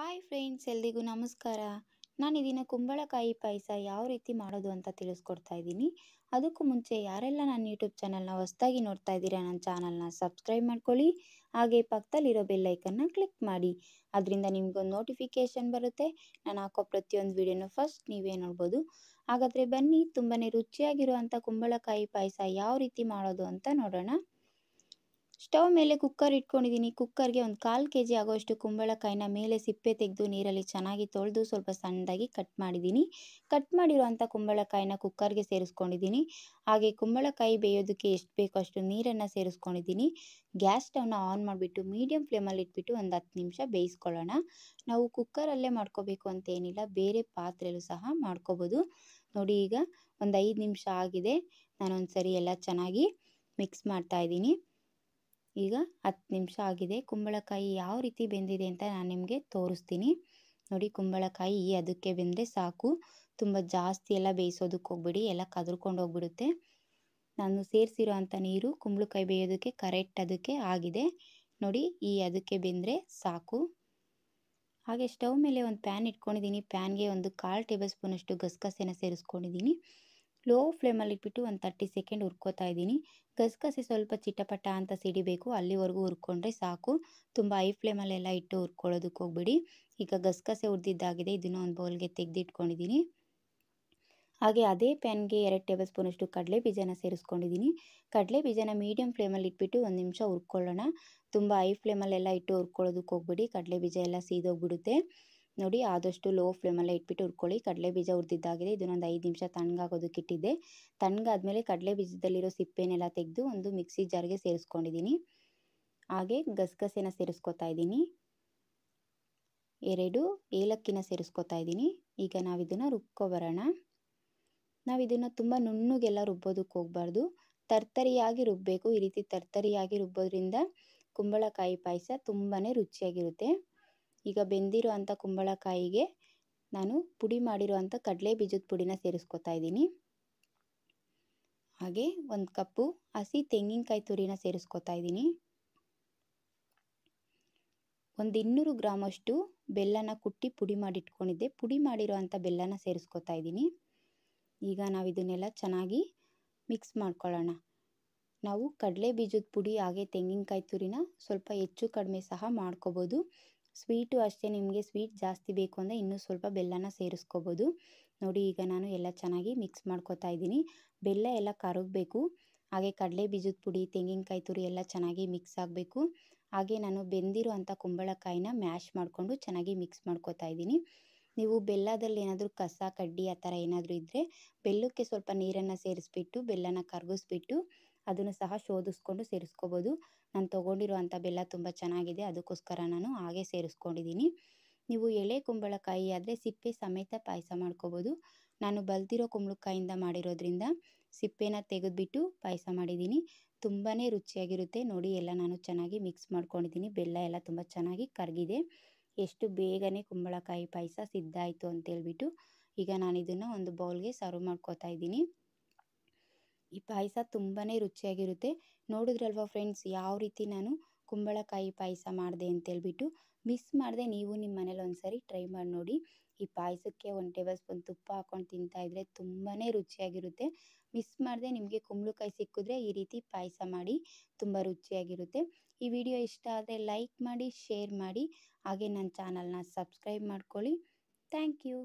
hi friends ಎಲ್ರಿಗೂ ನಮಸ್ಕಾರ ನಾನು ಇದನ್ನು ಕುಂಬಳಕಾಯಿ ಪಾಯಸ ಯಾವ ರೀತಿ ಮಾಡೋದು ಅಂತ ತಿಳಿಸ್ಕೊಡ್ತಾ ಇದ್ದೀನಿ ಅದಕ್ಕೂ ಮುಂಚೆ ಯಾರೆಲ್ಲ ನನ್ನ ಯೂಟ್ಯೂಬ್ ಚಾನಲ್ನ ಹೊಸ್ದಾಗಿ ನೋಡ್ತಾ ಇದ್ದೀರಾ ನನ್ನ ಚಾನಲ್ನ ಸಬ್ಸ್ಕ್ರೈಬ್ ಮಾಡ್ಕೊಳ್ಳಿ ಹಾಗೆ ಪಕ್ಕದಲ್ಲಿರೋ ಬೆಲ್ಲೈಕನ್ನ ಕ್ಲಿಕ್ ಮಾಡಿ ಅದರಿಂದ ನಿಮಗೊಂದು ನೋಟಿಫಿಕೇಶನ್ ಬರುತ್ತೆ ನಾನು ಹಾಕೋ ಪ್ರತಿಯೊಂದು ವಿಡಿಯೋನ ಫಸ್ಟ್ ನೀವೇ ನೋಡ್ಬೋದು ಹಾಗಾದರೆ ಬನ್ನಿ ತುಂಬಾ ರುಚಿಯಾಗಿರುವಂಥ ಕುಂಬಳಕಾಯಿ ಪಾಯಸ ಯಾವ ರೀತಿ ಮಾಡೋದು ಅಂತ ನೋಡೋಣ ಸ್ಟವ್ ಮೇಲೆ ಕುಕ್ಕರ್ ಇಟ್ಕೊಂಡಿದ್ದೀನಿ ಕುಕ್ಕರ್ಗೆ ಒಂದು ಕಾಲು ಕೆ ಜಿ ಆಗೋಷ್ಟು ಕುಂಬಳಕಾಯಿನ ಮೇಲೆ ಸಿಪ್ಪೆ ತೆಗೆದು ನೀರಲ್ಲಿ ಚೆನ್ನಾಗಿ ತೊಳೆದು ಸ್ವಲ್ಪ ಸಣ್ಣದಾಗಿ ಕಟ್ ಮಾಡಿದ್ದೀನಿ ಕಟ್ ಮಾಡಿರುವಂಥ ಕುಂಬಳಕಾಯಿನ ಕುಕ್ಕರ್ಗೆ ಸೇರಿಸ್ಕೊಂಡಿದ್ದೀನಿ ಹಾಗೆ ಕುಂಬಳಕಾಯಿ ಬೇಯೋದಕ್ಕೆ ಎಷ್ಟು ಬೇಕೋ ಅಷ್ಟು ನೀರನ್ನು ಸೇರಿಸ್ಕೊಂಡಿದ್ದೀನಿ ಗ್ಯಾಸ್ ಸ್ಟವ್ನ ಆನ್ ಮಾಡಿಬಿಟ್ಟು ಮೀಡಿಯಮ್ ಫ್ಲೇಮಲ್ಲಿ ಇಟ್ಬಿಟ್ಟು ಒಂದು ಹತ್ತು ನಿಮಿಷ ಬೇಯಿಸ್ಕೊಳ್ಳೋಣ ನಾವು ಕುಕ್ಕರಲ್ಲೇ ಮಾಡ್ಕೋಬೇಕು ಅಂತ ಏನಿಲ್ಲ ಬೇರೆ ಪಾತ್ರೆಯಲ್ಲೂ ಸಹ ಮಾಡ್ಕೋಬೋದು ನೋಡಿ ಈಗ ಒಂದು ಐದು ನಿಮಿಷ ಆಗಿದೆ ನಾನೊಂದು ಸರಿ ಎಲ್ಲ ಚೆನ್ನಾಗಿ ಮಿಕ್ಸ್ ಮಾಡ್ತಾ ಇದ್ದೀನಿ ಈಗ ಹತ್ತು ನಿಮಿಷ ಆಗಿದೆ ಕುಂಬಳಕಾಯಿ ಯಾವ ರೀತಿ ಬೆಂದಿದೆ ಅಂತ ನಾನು ನಿಮಗೆ ತೋರಿಸ್ತೀನಿ ನೋಡಿ ಕುಂಬಳಕಾಯಿ ಅದಕ್ಕೆ ಬೆಂದರೆ ಸಾಕು ತುಂಬ ಜಾಸ್ತಿ ಎಲ್ಲ ಬೇಯಿಸೋದಕ್ಕೆ ಹೋಗ್ಬಿಡಿ ಎಲ್ಲ ಕದರ್ಕೊಂಡು ಹೋಗ್ಬಿಡುತ್ತೆ ನಾನು ಸೇರಿಸಿರೋ ಅಂಥ ನೀರು ಕುಂಬಳಕಾಯಿ ಬೇಯೋದಕ್ಕೆ ಕರೆಕ್ಟ್ ಅದಕ್ಕೆ ಆಗಿದೆ ನೋಡಿ ಈ ಅದಕ್ಕೆ ಬೆಂದರೆ ಸಾಕು ಹಾಗೆ ಸ್ಟವ್ ಮೇಲೆ ಒಂದು ಪ್ಯಾನ್ ಇಟ್ಕೊಂಡಿದ್ದೀನಿ ಪ್ಯಾನ್ಗೆ ಒಂದು ಕಾಲು ಟೇಬಲ್ ಸ್ಪೂನಷ್ಟು ಗಸಗಸೆನ ಸೇರಿಸ್ಕೊಂಡಿದ್ದೀನಿ ಲೋ ಫ್ಲೇಮಲ್ಲಿ ಇಟ್ಬಿಟ್ಟು ಒಂದು ತರ್ಟಿ ಸೆಕೆಂಡ್ ಹುರ್ಕೋತಾ ಇದ್ದೀನಿ ಗಸಗಸೆ ಸ್ವಲ್ಪ ಚಿಟ್ಟಪಟ್ಟ ಅಂತ ಸಿಡಿಬೇಕು ಅಲ್ಲಿವರೆಗೂ ಹುರ್ಕೊಂಡ್ರೆ ಸಾಕು ತುಂಬ ಹೈ ಫ್ಲೇಮಲ್ಲೆಲ್ಲ ಇಟ್ಟು ಹುರ್ಕೊಳ್ಳೋದಕ್ಕೆ ಹೋಗ್ಬಿಡಿ ಈಗ ಗಸಗಸೆ ಹುರಿದಿದ್ದಾಗಿದೆ ಇದನ್ನು ಒಂದು ಬೌಲ್ಗೆ ತೆಗೆದಿಟ್ಕೊಂಡಿದ್ದೀನಿ ಹಾಗೆ ಅದೇ ಪ್ಯಾನ್ಗೆ ಎರಡು ಟೇಬಲ್ ಸ್ಪೂನಷ್ಟು ಕಡಲೆ ಬೀಜನ ಸೇರಿಸ್ಕೊಂಡಿದ್ದೀನಿ ಕಡಲೆ ಬೀಜನ ಮೀಡಿಯಮ್ ಫ್ಲೇಮಲ್ಲಿ ಇಟ್ಬಿಟ್ಟು ಒಂದು ನಿಮಿಷ ಹುರ್ಕೊಳ್ಳೋಣ ತುಂಬ ಹೈ ಫ್ಲೇಮಲ್ಲೆಲ್ಲ ಇಟ್ಟು ಹುರ್ಕೊಳ್ಳೋದಕ್ಕೆ ಹೋಗ್ಬಿಡಿ ಕಡಲೆ ಬೀಜ ಎಲ್ಲ ಸೀದೋಗ್ಬಿಡುತ್ತೆ ನೋಡಿ ಆದಷ್ಟು ಲೋ ಫ್ಲೇಮಲ್ಲೇ ಇಟ್ಬಿಟ್ಟು ಹುರ್ಕೊಳ್ಳಿ ಕಡಲೆ ಬೀಜ ಹುರಿದಿದ್ದಾಗಿದೆ ಇದನ್ನೊಂದು ಐದು ನಿಮಿಷ ತಣ್ಣಗಾಗೋದಕ್ಕೆ ಇಟ್ಟಿದ್ದೆ ತಣ್ಣಗಾದ್ಮೇಲೆ ಕಡಲೆ ಬೀಜದಲ್ಲಿರೋ ಸಿಪ್ಪೆನೆಲ್ಲ ತೆಗೆದು ಒಂದು ಮಿಕ್ಸಿ ಜಾರ್ಗೆ ಸೇರಿಸ್ಕೊಂಡಿದ್ದೀನಿ ಹಾಗೆ ಗಸಗಸೆನ ಸೇರಿಸ್ಕೊತಾ ಇದ್ದೀನಿ ಎರಡು ಏಲಕ್ಕಿನ ಸೇರಿಸ್ಕೊತಾ ಇದ್ದೀನಿ ಈಗ ನಾವು ಇದನ್ನು ರುಬ್ಕೊಬರೋಣ ನಾವು ಇದನ್ನು ತುಂಬ ನುಣ್ಣಗೆಲ್ಲ ರುಬ್ಬೋದಕ್ಕೆ ಹೋಗ್ಬಾರ್ದು ತರ್ತರಿಯಾಗಿ ರುಬ್ಬಬೇಕು ಈ ರೀತಿ ತರ್ತರಿಯಾಗಿ ರುಬ್ಬೋದ್ರಿಂದ ಕುಂಬಳಕಾಯಿ ಪಾಯಸ ತುಂಬಾ ರುಚಿಯಾಗಿರುತ್ತೆ ಈಗ ಬೆಂದಿರೋ ಅಂಥ ಕುಂಬಳಕಾಯಿಗೆ ನಾನು ಪುಡಿ ಮಾಡಿರೋ ಅಂಥ ಕಡಲೆ ಬೀಜದ ಪುಡಿನ ಸೇರಿಸ್ಕೊತಾ ಇದ್ದೀನಿ ಹಾಗೆ ಒಂದು ಕಪ್ಪು ಹಸಿ ತೆಂಗಿನಕಾಯಿ ತುರಿನ ಸೇರಿಸ್ಕೊತಾ ಇದ್ದೀನಿ ಒಂದು ಇನ್ನೂರು ಗ್ರಾಮಷ್ಟು ಬೆಲ್ಲನ ಕುಟ್ಟಿ ಪುಡಿ ಮಾಡಿಟ್ಕೊಂಡಿದ್ದೆ ಪುಡಿ ಮಾಡಿರೋ ಅಂಥ ಬೆಲ್ಲನ ಸೇರಿಸ್ಕೊತಾ ಇದ್ದೀನಿ ಈಗ ನಾವು ಇದನ್ನೆಲ್ಲ ಚೆನ್ನಾಗಿ ಮಿಕ್ಸ್ ಮಾಡ್ಕೊಳ್ಳೋಣ ನಾವು ಕಡಲೆ ಬೀಜದ ಪುಡಿ ಹಾಗೆ ತೆಂಗಿನಕಾಯಿ ತುರಿನ ಸ್ವಲ್ಪ ಹೆಚ್ಚು ಕಡಿಮೆ ಸಹ ಮಾಡ್ಕೋಬೋದು ಸ್ವೀಟು ಅಷ್ಟೇ ನಿಮಗೆ ಸ್ವೀಟ್ ಜಾಸ್ತಿ ಬೇಕು ಅಂದರೆ ಇನ್ನೂ ಸ್ವಲ್ಪ ಬೆಲ್ಲನ ಸೇರಿಸ್ಕೋಬೋದು ನೋಡಿ ಈಗ ನಾನು ಎಲ್ಲ ಚೆನ್ನಾಗಿ ಮಿಕ್ಸ್ ಮಾಡ್ಕೋತಾ ಇದ್ದೀನಿ ಬೆಲ್ಲ ಎಲ್ಲ ಕರಗಬೇಕು ಹಾಗೆ ಕಡಲೆ ಬೀಜದ ಪುಡಿ ತೆಂಗಿನಕಾಯಿ ತುರಿ ಎಲ್ಲ ಚೆನ್ನಾಗಿ ಮಿಕ್ಸ್ ಆಗಬೇಕು ಹಾಗೆ ನಾನು ಬೆಂದಿರೋ ಅಂಥ ಕುಂಬಳಕಾಯಿನ ಮ್ಯಾಶ್ ಮಾಡಿಕೊಂಡು ಚೆನ್ನಾಗಿ ಮಿಕ್ಸ್ ಮಾಡ್ಕೋತಾ ಇದ್ದೀನಿ ನೀವು ಬೆಲ್ಲದಲ್ಲಿ ಏನಾದರೂ ಕಸ ಕಡ್ಡಿ ಆ ಥರ ಏನಾದರೂ ಇದ್ದರೆ ಬೆಲ್ಲಕ್ಕೆ ಸ್ವಲ್ಪ ನೀರನ್ನು ಸೇರಿಸ್ಬಿಟ್ಟು ಬೆಲ್ಲನ ಕರಗಿಸ್ಬಿಟ್ಟು ಅದನ್ನು ಸಹ ಶೋಧಿಸ್ಕೊಂಡು ಸೇರಿಸ್ಕೋಬೋದು ನಾನು ತೊಗೊಂಡಿರುವಂಥ ಬೆಲ್ಲ ತುಂಬ ಚೆನ್ನಾಗಿದೆ ಅದಕ್ಕೋಸ್ಕರ ನಾನು ಹಾಗೆ ಸೇರಿಸ್ಕೊಂಡಿದ್ದೀನಿ ನೀವು ಎಳೆ ಕುಂಬಳಕಾಯಿ ಆದರೆ ಸಿಪ್ಪೆ ಸಮೇತ ಪಾಯಸ ಮಾಡ್ಕೋಬೋದು ನಾನು ಬಲ್ದಿರೋ ಕುಂಬಳಕಾಯಿಂದ ಮಾಡಿರೋದ್ರಿಂದ ಸಿಪ್ಪೆನ ತೆಗೆದುಬಿಟ್ಟು ಪಾಯಸ ಮಾಡಿದ್ದೀನಿ ತುಂಬಾ ರುಚಿಯಾಗಿರುತ್ತೆ ನೋಡಿ ಎಲ್ಲ ನಾನು ಚೆನ್ನಾಗಿ ಮಿಕ್ಸ್ ಮಾಡ್ಕೊಂಡಿದ್ದೀನಿ ಬೆಲ್ಲ ಎಲ್ಲ ತುಂಬ ಚೆನ್ನಾಗಿ ಕರಗಿದೆ ಎಷ್ಟು ಬೇಗನೆ ಕುಂಬಳಕಾಯಿ ಪಾಯಸ ಸಿದ್ಧ ಸಿದ್ಧಾಯಿತು ಅಂತೇಳ್ಬಿಟ್ಟು ಈಗ ನಾನು ಇದನ್ನು ಒಂದು ಬೌಲ್ಗೆ ಸರ್ವ್ ಮಾಡ್ಕೋತಾ ಇದ್ದೀನಿ ಈ ಪಾಯಸ ತುಂಬಾ ರುಚಿಯಾಗಿರುತ್ತೆ ನೋಡಿದ್ರಲ್ವ ಫ್ರೆಂಡ್ಸ್ ಯಾವ ರೀತಿ ನಾನು ಕುಂಬಳಕಾಯಿ ಪಾಯಸ ಮಾಡಿದೆ ಅಂತೇಳ್ಬಿಟ್ಟು ಮಿಸ್ ಮಾಡಿದೆ ನೀವು ನಿಮ್ಮ ಮನೇಲಿ ಒಂದ್ಸರಿ ಟ್ರೈ ಮಾಡಿ ನೋಡಿ ಈ ಪಾಯಸಕ್ಕೆ ಒಂದು ಟೇಬಲ್ ಸ್ಪೂನ್ ತುಪ್ಪ ಹಾಕೊಂಡು ತಿಂತಾಯಿದ್ರೆ ತುಂಬಾ ರುಚಿಯಾಗಿರುತ್ತೆ ಮಿಸ್ ಮಾಡಿದೆ ನಿಮಗೆ ಕುಂಬಳಕಾಯಿ ಸಿಕ್ಕಿದ್ರೆ ಈ ರೀತಿ ಪಾಯಸ ಮಾಡಿ ತುಂಬ ರುಚಿಯಾಗಿರುತ್ತೆ ಈ ವಿಡಿಯೋ ಇಷ್ಟ ಆದರೆ ಲೈಕ್ ಮಾಡಿ ಶೇರ್ ಮಾಡಿ ಹಾಗೆ ನನ್ನ ಚಾನಲ್ನ ಸಬ್ಸ್ಕ್ರೈಬ್ ಮಾಡ್ಕೊಳ್ಳಿ ಥ್ಯಾಂಕ್ ಯು